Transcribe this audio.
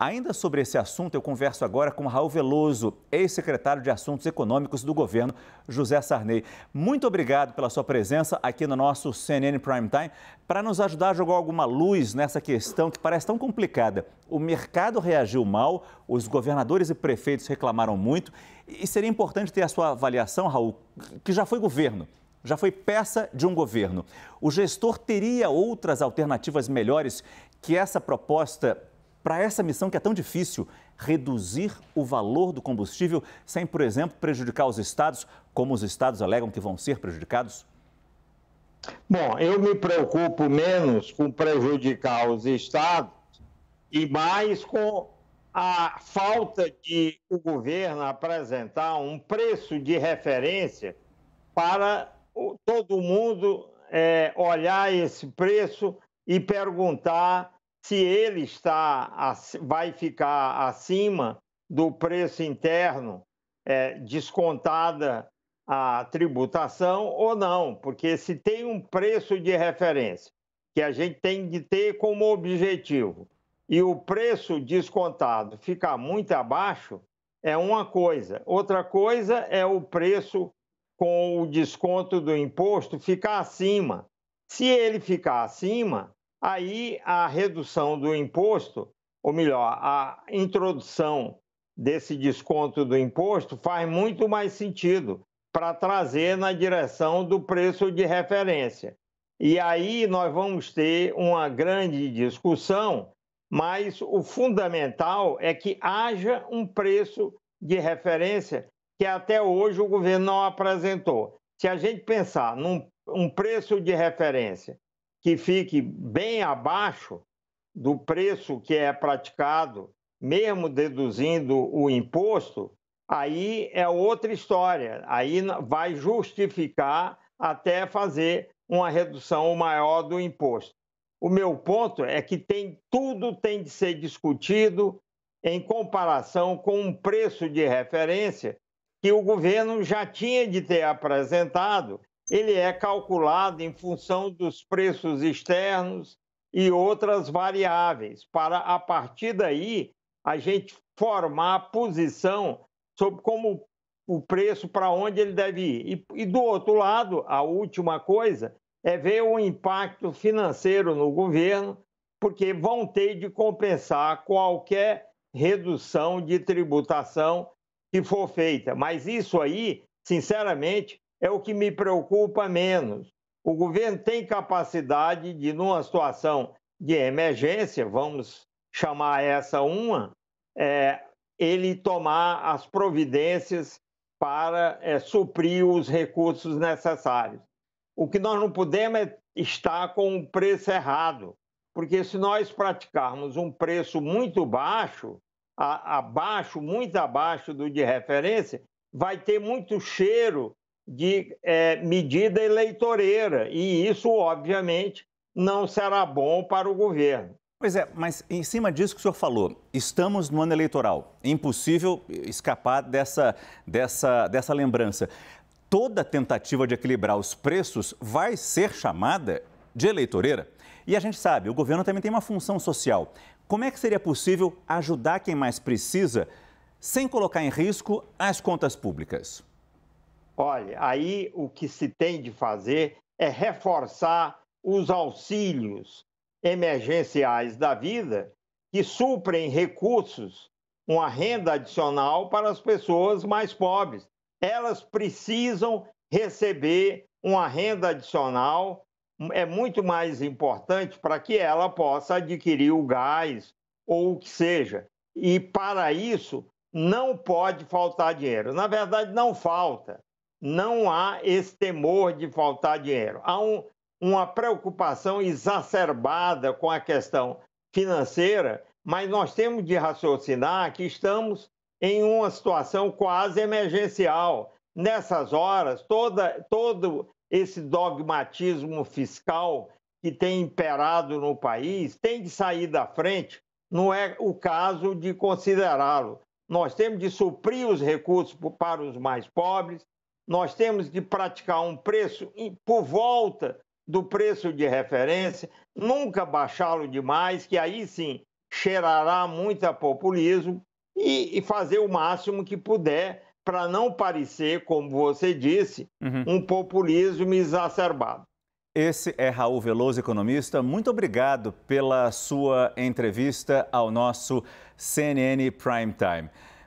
Ainda sobre esse assunto, eu converso agora com Raul Veloso, ex-secretário de Assuntos Econômicos do governo José Sarney. Muito obrigado pela sua presença aqui no nosso CNN Prime Time para nos ajudar a jogar alguma luz nessa questão que parece tão complicada. O mercado reagiu mal, os governadores e prefeitos reclamaram muito e seria importante ter a sua avaliação, Raul, que já foi governo já foi peça de um governo. O gestor teria outras alternativas melhores que essa proposta para essa missão que é tão difícil, reduzir o valor do combustível sem, por exemplo, prejudicar os estados, como os estados alegam que vão ser prejudicados? Bom, eu me preocupo menos com prejudicar os estados e mais com a falta de o governo apresentar um preço de referência para todo mundo é, olhar esse preço e perguntar se ele está vai ficar acima do preço interno é, descontada a tributação ou não, porque se tem um preço de referência que a gente tem de ter como objetivo e o preço descontado ficar muito abaixo, é uma coisa. Outra coisa é o preço com o desconto do imposto ficar acima. Se ele ficar acima, Aí a redução do imposto, ou melhor, a introdução desse desconto do imposto faz muito mais sentido para trazer na direção do preço de referência. E aí nós vamos ter uma grande discussão, mas o fundamental é que haja um preço de referência que até hoje o governo não apresentou. Se a gente pensar num um preço de referência que fique bem abaixo do preço que é praticado, mesmo deduzindo o imposto, aí é outra história. Aí vai justificar até fazer uma redução maior do imposto. O meu ponto é que tem, tudo tem de ser discutido em comparação com um preço de referência que o governo já tinha de ter apresentado ele é calculado em função dos preços externos e outras variáveis, para a partir daí a gente formar a posição sobre como o preço para onde ele deve ir. E, e, do outro lado, a última coisa é ver o impacto financeiro no governo, porque vão ter de compensar qualquer redução de tributação que for feita. Mas isso aí, sinceramente, é o que me preocupa menos. O governo tem capacidade de, numa situação de emergência, vamos chamar essa uma, é, ele tomar as providências para é, suprir os recursos necessários. O que nós não podemos é estar com o preço errado, porque se nós praticarmos um preço muito baixo, a, abaixo, muito abaixo do de referência, vai ter muito cheiro de é, medida eleitoreira, e isso, obviamente, não será bom para o governo. Pois é, mas em cima disso que o senhor falou, estamos no ano eleitoral, é impossível escapar dessa, dessa, dessa lembrança. Toda tentativa de equilibrar os preços vai ser chamada de eleitoreira. E a gente sabe, o governo também tem uma função social. Como é que seria possível ajudar quem mais precisa sem colocar em risco as contas públicas? Olha, aí o que se tem de fazer é reforçar os auxílios emergenciais da vida que suprem recursos, uma renda adicional para as pessoas mais pobres. Elas precisam receber uma renda adicional, é muito mais importante para que ela possa adquirir o gás ou o que seja. E para isso não pode faltar dinheiro. Na verdade, não falta não há esse temor de faltar dinheiro. Há um, uma preocupação exacerbada com a questão financeira, mas nós temos de raciocinar que estamos em uma situação quase emergencial. Nessas horas, toda, todo esse dogmatismo fiscal que tem imperado no país tem de sair da frente, não é o caso de considerá-lo. Nós temos de suprir os recursos para os mais pobres, nós temos de praticar um preço por volta do preço de referência, nunca baixá-lo demais, que aí sim cheirará muito a populismo e, e fazer o máximo que puder para não parecer, como você disse, uhum. um populismo exacerbado. Esse é Raul Veloso, economista. Muito obrigado pela sua entrevista ao nosso CNN Prime Time.